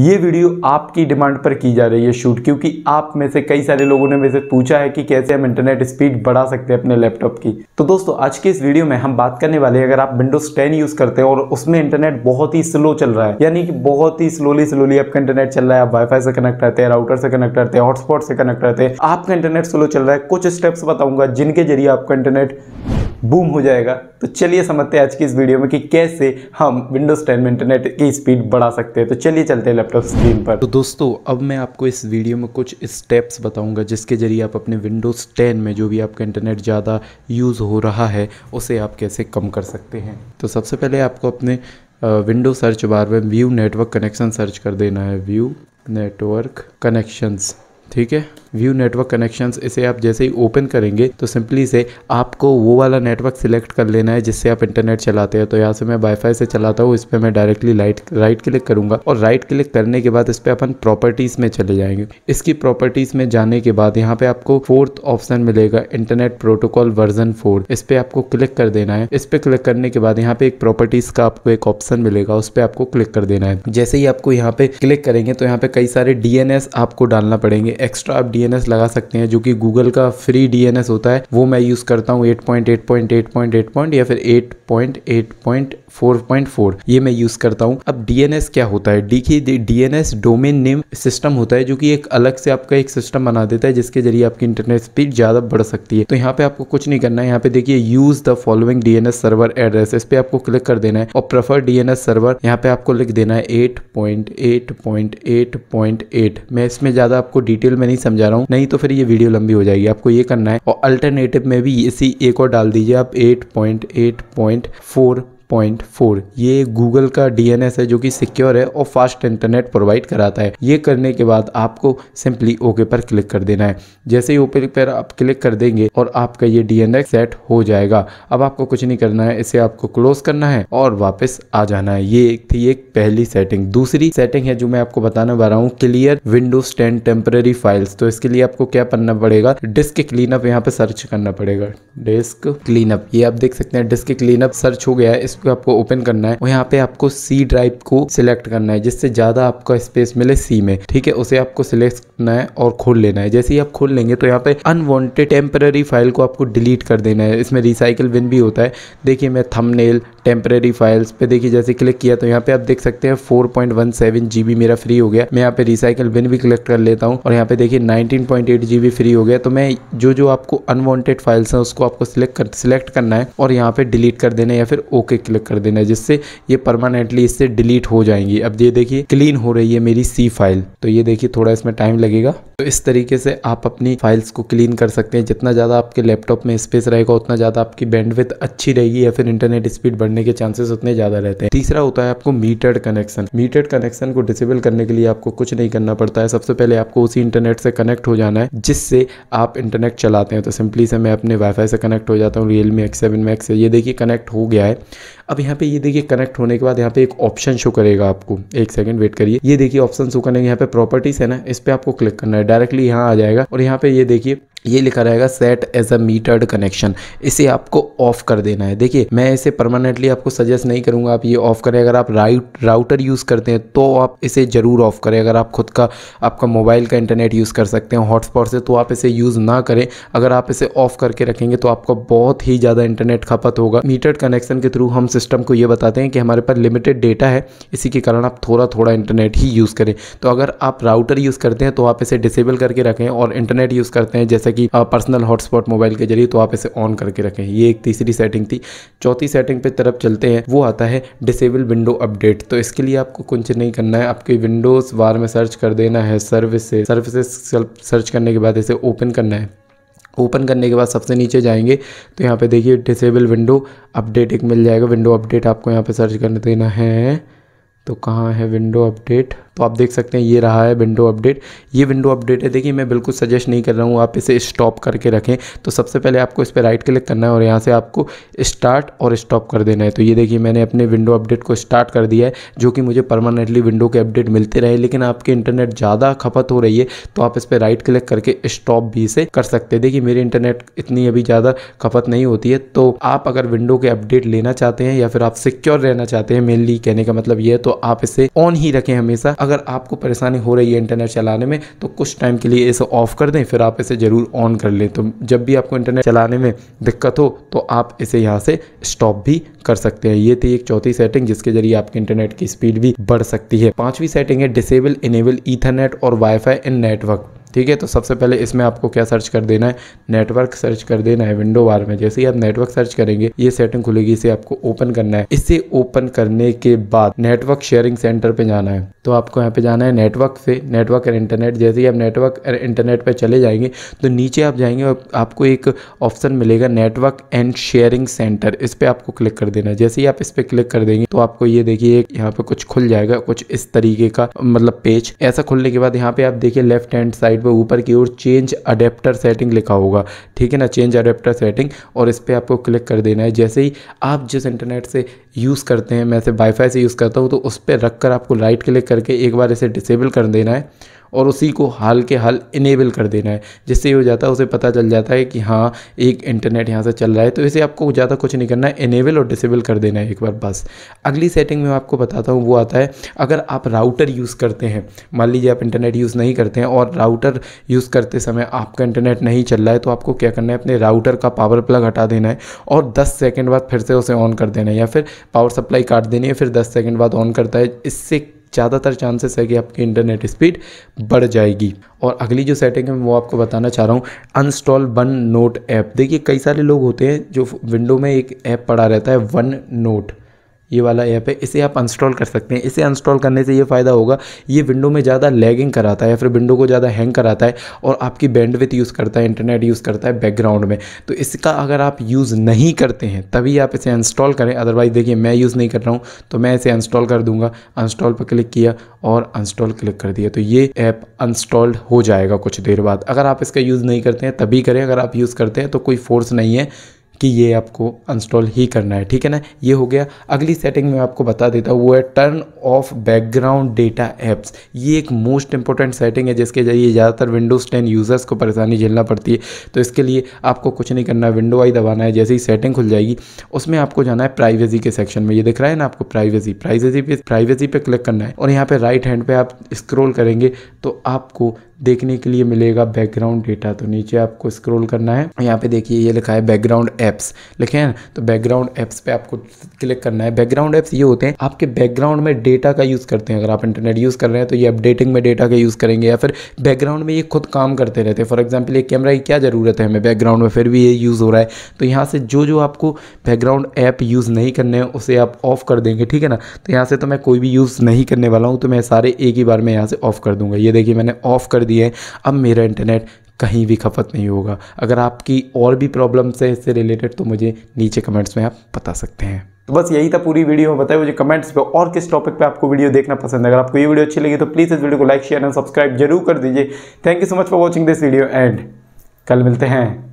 ये वीडियो आपकी डिमांड पर की जा रही है शूट क्योंकि आप में से कई सारे लोगों ने मेरे से पूछा है कि कैसे हम इंटरनेट स्पीड बढ़ा सकते हैं अपने लैपटॉप की तो दोस्तों आज के इस वीडियो में हम बात करने वाले हैं अगर आप विंडोज 10 यूज़ करते हैं और उसमें इंटरनेट बहुत ही स्लो चल रहा है यानी कि बहुत ही स्लोली स्लोली आपका इंटरनेट चल रहा है आप वाईफाई से कनेक्ट रहते हैं राउटर से कनेक्ट रहते हैं हॉटस्पॉट से कनेक्ट रहते हैं आपका इंटरनेट स्लो चल रहा है कुछ स्टेप्स बताऊंगा जिनके जरिए आपका इंटरनेट बूम हो जाएगा तो चलिए समझते हैं आज की इस वीडियो में कि कैसे हम विंडोज़ टेन में इंटरनेट की स्पीड बढ़ा सकते हैं तो चलिए चलते हैं लैपटॉप स्क्रीन पर तो दोस्तों अब मैं आपको इस वीडियो में कुछ स्टेप्स बताऊंगा जिसके जरिए आप अपने विंडोज़ टेन में जो भी आपका इंटरनेट ज़्यादा यूज़ हो रहा है उसे आप कैसे कम कर सकते हैं तो सबसे पहले आपको अपने विंडो सर्च बार में व्यू नेटवर्क कनेक्शन सर्च कर देना है व्यू नेटवर्क कनेक्शंस ठीक है व्यू नेटवर्क कनेक्शंस इसे आप जैसे ही ओपन करेंगे तो सिंपली से आपको वो वाला नेटवर्क सिलेक्ट कर लेना है जिससे आप इंटरनेट चलाते हैं तो यहाँ से मैं वाईफाई से चलाता हूँ इस पर मैं डायरेक्टली लाइट राइट क्लिक करूंगा और राइट क्लिक करने के बाद इस पर अपन प्रॉपर्टीज़ में चले जाएंगे इसकी प्रॉपर्टीज़ में जाने के बाद यहाँ पे आपको फोर्थ ऑप्शन मिलेगा इंटरनेट प्रोटोकॉल वर्जन फोर इस पर आपको क्लिक कर देना है इस पर क्लिक करने के बाद यहाँ पे एक प्रॉपर्टीज़ का आपको एक ऑप्शन मिलेगा उस पर आपको क्लिक कर देना है जैसे ही आपको यहाँ पे क्लिक करेंगे तो यहाँ पे कई सारे डी आपको डालना पड़ेंगे एक्स्ट्रा आप डीएनएस लगा सकते हैं जो कि गूगल का फ्री डीएनएस होता है वो मैं यूज़ करता हूँ eight point eight point eight point eight point या फिर eight point eight point four point four ये मैं यूज़ करता हूँ अब डीएनएस क्या होता है देखिए डीएनएस डोमेन नेम सिस्टम होता है जो कि एक अलग से आपका एक सिस्टम बना देता है जिसके जरिए आपकी इंटरनेट स्पीड ज़्यादा बढ़ सकती है तो यहाँ पे आपको कुछ नहीं करना है यहाँ पे देखिए use the following DNS server address इस पर आपको क्लिक कर देना है और प्रेफर डीएनएस सर्वर यहाँ पे आपको लिख देना है eight point eight point eight point eight मैं इसमें ज़्यादा आपको डिटेल में नहीं समझा जा रहा हूँ नहीं तो फिर ये वीडियो लंबी हो जाएगी आपको ये करना है और अल्टरनेटिव में भी इसी एक और डाल दीजिए आप eight point eight point four point four ये गूगल का डीएनएस है जो कि सिक्योर है और फास्ट इंटरनेट प्रोवाइड कराता है ये करने के बाद आपको सिंपली ओके पर क्लिक कर देना है जैसे ही ओके पर आप क्लिक कर देंगे और आपका ये डीएनएस सेट हो जाएगा अब आपको कुछ नहीं करना है इसे आपको क्लोज करना है और वापस आ जाना है ये एक थी एक पहली सेटिंग दूसरी सेटिंग है जो मैं आपको बताने वा रहा हूँ clear Windows ten temporary files तो इसके लिए आपको क्या करना पड़ेगा डिस्क क्लीनअप यहाँ पे सर्च करना पड़ेगा डिस्क क्लीनअप ये आप देख सकते हैं डिस्क क्लीनअप सर्च हो गया है इस इसको आपको ओपन करना है और यहाँ पे आपको सी ड्राइव को सिलेक्ट करना है जिससे ज़्यादा आपको स्पेस मिले सी में ठीक है उसे आपको सिलेक्ट करना है और खोल लेना है जैसे ही आप खोल लेंगे तो यहाँ पे अनवॉन्टेड टेम्पररी फाइल को आपको डिलीट कर देना है इसमें रिसाइकिल बिन भी होता है देखिए मैं थमनेल टेम्पररी फाइल्स पे देखिए जैसे क्लिक किया तो यहाँ पे आप देख सकते हैं four point one G B मेरा फ्री हो गया मैं यहाँ पे रिसाइकिल बिन भी कलेक्ट कर लेता हूँ और यहाँ पे देखिए nineteen point G B free हो गया तो मैं जो जो आपको अनवॉन्टेड फाइल्स हैं उसको आपको सिलेक्ट कर सिलेक्ट करना है और यहाँ पे डिलीट कर देना है या फिर ओके क्लिक कर देना है जिससे ये परमानेंटली इससे डिलीट हो जाएंगी अब ये देखिए क्लीन हो रही है मेरी सी फाइल तो ये देखिए थोड़ा इसमें टाइम लगेगा तो इस तरीके से आप अपनी फाइल्स को क्लीन कर सकते हैं जितना ज़्यादा आपके लैपटॉप में स्पेस रहेगा उतना ज़्यादा आपकी बैंडविथ अच्छी रहेगी या फिर इंटरनेट स्पीड बढ़ने के चांसेस उतने ज़्यादा रहते हैं तीसरा होता है आपको मीटर्ड कनेक्शन मीटर्ड कनेक्शन को डिसेबल करने के लिए आपको कुछ नहीं करना पड़ता है सबसे पहले आपको उसी इंटरनेट से कनेक्ट हो जाना है जिससे आप इंटरनेट चलाते हैं तो सिंपली से मैं अपने वाईफाई से कनेक्ट हो जाता हूँ रियलमी एक्स सेवन मैक्स से ये देखिए कनेक्ट हो गया है अब यहाँ पे ये देखिए कनेक्ट होने के बाद यहाँ पे एक ऑप्शन शो करेगा आपको एक सेकंड वेट करिए ये देखिए ऑप्शन शो करने के यहाँ पे प्रॉपर्टीज है ना इस पर आपको क्लिक करना है डायरेक्टली यहाँ आ जाएगा और यहाँ पे ये देखिए ये लिखा रहेगा set as a metered connection इसे आपको ऑफ कर देना है देखिए मैं इसे परमानेंटली आपको सजेस्ट नहीं करूंगा आप ये ऑफ करें अगर आप राउट राउटर यूज़ करते हैं तो आप इसे ज़रूर ऑफ करें अगर आप खुद का आपका मोबाइल का इंटरनेट यूज़ कर सकते हैं हॉटस्पॉट से तो आप इसे यूज़ ना करें अगर आप इसे ऑफ करके रखेंगे तो आपका बहुत ही ज़्यादा इंटरनेट खपत होगा मीटर्ड कनेक्शन के थ्रू हम सिस्टम को ये बताते हैं कि हमारे पास लिमिटेड डेटा है इसी के कारण आप थोड़ा थोड़ा इंटरनेट ही यूज़ करें तो अगर आप राउटर यूज़ करते हैं तो आप इसे डिसेबल करके रखें और इंटरनेट यूज़ करते हैं जैसे जैसे कि पर्सनल हॉटस्पॉट मोबाइल के जरिए तो आप इसे ऑन करके रखें ये एक तीसरी सेटिंग थी चौथी सेटिंग पे तरफ चलते हैं वो आता है डिसेबल विंडो अपडेट तो इसके लिए आपको कुछ नहीं करना है आपके विंडोज़ बार में सर्च कर देना है सर्विसेज सर्विसेज सर्च करने के बाद इसे ओपन करना है ओपन करने के बाद सबसे नीचे जाएंगे तो यहाँ पे देखिए डिसेबल विंडो अपडेट एक मिल जाएगा विंडो अपडेट आपको यहाँ पे सर्च कर देना है तो कहाँ है विंडो अपडेट तो आप देख सकते हैं ये रहा है विंडो अपडेट ये विंडो अपडेट है देखिए मैं बिल्कुल सजेस्ट नहीं कर रहा हूँ आप इसे स्टॉप करके रखें तो सबसे पहले आपको इस पर राइट क्लिक करना है और यहाँ से आपको स्टार्ट और स्टॉप कर देना है तो ये देखिए मैंने अपने विंडो अपडेट को स्टार्ट कर दिया है जो कि मुझे परमानेंटली विंडो के अपडेट मिलते रहे लेकिन आपके इंटरनेट ज़्यादा खपत हो रही है तो आप इस पर राइट क्लिक करके स्टॉप भी इसे कर सकते हैं देखिए मेरी इंटरनेट इतनी अभी ज़्यादा खपत नहीं होती है तो आप अगर विंडो के अपडेट लेना चाहते हैं या फिर आप सिक्योर रहना चाहते हैं मेनली कहने का मतलब ये है तो आप इसे ऑन ही रखें हमेशा अगर आपको परेशानी हो रही है इंटरनेट चलाने में तो कुछ टाइम के लिए इसे ऑफ कर दें फिर आप इसे ज़रूर ऑन कर लें तो जब भी आपको इंटरनेट चलाने में दिक्कत हो तो आप इसे यहाँ से स्टॉप भी कर सकते हैं ये थी एक चौथी सेटिंग जिसके जरिए आपके इंटरनेट की स्पीड भी बढ़ सकती है पांचवी सेटिंग है डिसेबल इनेबल ईथरनेट और वाईफाई इन नेटवर्क ठीक है तो सबसे पहले इसमें आपको क्या सर्च कर देना है नेटवर्क सर्च कर देना है विंडो बार में जैसे ही आप नेटवर्क सर्च करेंगे ये सेटिंग खुलेगी इसे आपको ओपन करना है इसे ओपन करने के बाद नेटवर्क शेयरिंग सेंटर पे जाना है तो आपको यहाँ पे जाना है नेटवर्क से नेटवर्क और इंटरनेट जैसे ही आप नेटवर्क इंटरनेट पर चले जाएंगे तो नीचे आप जाएंगे और आपको एक ऑप्शन मिलेगा नेटवर्क एंड शेयरिंग सेंटर इस पर आपको क्लिक कर देना है जैसे ही आप इस पर क्लिक कर देंगे तो आपको ये देखिए यहाँ पे कुछ खुल जाएगा कुछ इस तरीके का मतलब पेज ऐसा खुलने के बाद यहाँ पे आप देखिए लेफ्ट हैंड साइड साइड पर ऊपर की ओर चेंज अडेप्टर सेटिंग लिखा होगा ठीक है ना चेंज अडेप्टर सेटिंग और इस पर आपको क्लिक कर देना है जैसे ही आप जिस इंटरनेट से यूज़ करते हैं मैं इसे वाईफाई से यूज़ करता हूँ तो उस पर रख कर आपको राइट क्लिक करके एक बार इसे डिसेबल कर देना है और उसी को हाल के हाल इनेबल कर देना है जिससे ये हो जाता है उसे पता चल जाता है कि हाँ एक इंटरनेट यहाँ से चल रहा है तो इसे आपको ज़्यादा कुछ नहीं करना है इनेबल और डिसेबल कर देना है एक बार बस अगली सेटिंग में आपको बताता हूँ वो आता है अगर आप राउटर यूज़ करते हैं मान लीजिए आप इंटरनेट यूज़ नहीं करते हैं और राउटर यूज़ करते समय आपका इंटरनेट नहीं चल रहा है तो आपको क्या करना है अपने राउटर का पावर प्लग हटा देना है और दस सेकेंड बाद फिर से उसे ऑन कर देना है या फिर पावर सप्लाई काट देनी है फिर 10 सेकंड बाद ऑन करता है इससे ज़्यादातर चांसेस है कि आपकी इंटरनेट स्पीड बढ़ जाएगी और अगली जो सेटिंग है वो आपको बताना चाह रहा हूँ अनस्टॉल वन नोट ऐप देखिए कई सारे लोग होते हैं जो विंडो में एक ऐप पड़ा रहता है वन नोट ये वाला ऐप है इसे आप इंस्टॉल कर सकते हैं इसे इंस्टॉल करने से ये फ़ायदा होगा ये विंडो में ज़्यादा लैगिंग कराता है या फिर विंडो को ज़्यादा हैंग कराता है और आपकी बैंडविथ यूज़ करता है इंटरनेट यूज़ करता है बैकग्राउंड में तो इसका अगर आप यूज़ नहीं करते हैं तभी आप इसे इंस्टॉल करें अदरवाइज़ देखिए मैं यूज़ नहीं कर रहा हूँ तो मैं इसे इंस्टॉल कर दूँगा इंस्टॉल पर क्लिक किया और इंस्टॉल क्लिक कर दिया तो ये ऐप अनस्टॉल्ड हो जाएगा कुछ देर बाद अगर आप इसका यूज़ नहीं करते हैं तभी करें अगर आप यूज़ करते हैं तो कोई फोर्स नहीं है कि ये आपको इंस्टॉल ही करना है ठीक है ना ये हो गया अगली सेटिंग में आपको बता देता हूँ वो है turn off background data apps ये एक मोस्ट इंपॉर्टेंट सेटिंग है जिसके जरिए ज़्यादातर विंडोज़ टेन यूज़र्स को परेशानी झेलना पड़ती है तो इसके लिए आपको कुछ नहीं करना है विंडो आई दबाना है जैसे ही सेटिंग खुल जाएगी उसमें आपको जाना है प्राइवेसी के सेक्शन में ये दिख रहा है ना आपको प्राइवेसी प्राइवेसी पे प्राइवेसी पे क्लिक करना है और यहाँ पे राइट हैंड पे आप स्क्रॉल करेंगे तो आपको देखने के लिए मिलेगा बैकग्राउंड डेटा तो नीचे आपको स्क्रॉल करना है यहाँ पे देखिए ये लिखा है बैकग्राउंड ऐप्स लिखे हैं तो बैकग्राउंड ऐप्स पे आपको क्लिक करना है बैकग्राउंड ऐप्स ये होते हैं आपके बैकग्राउंड में डेटा का यूज़ करते हैं अगर आप इंटरनेट यूज़ कर रहे हैं तो ये अपडेटिंग में डेटा का यूज़ करेंगे या फिर बैकग्राउंड में ये खुद काम करते रहते हैं फॉर एग्जाम्पल ये कैमरा की क्या ज़रूरत है हमें बैकग्राउंड में फिर भी ये यूज़ हो रहा है तो यहाँ से जो जो आपको बैकग्राउंड ऐप यूज़ नहीं करने हैं उसे आप ऑफ कर देंगे ठीक है ना तो यहाँ से तो मैं कोई भी यूज़ नहीं करने वाला हूँ तो मैं सारे एक ही बार में यहाँ से ऑफ कर दूंगा ये देखिए मैंने ऑफ कर दिए अब मेरा इंटरनेट कहीं भी खपत नहीं होगा अगर आपकी और भी प्रॉब्लम्स है इससे रिलेटेड तो मुझे नीचे कमेंट्स में आप बता सकते हैं तो बस यही था पूरी वीडियो में बताया मुझे कमेंट्स पे और किस टॉपिक पे आपको वीडियो देखना पसंद है अगर आपको ये वीडियो अच्छी लगी तो प्लीज़ इस वीडियो को लाइक शेयर एंड सब्सक्राइब जरूर कर दीजिए thank you so much for watching this video and कल मिलते हैं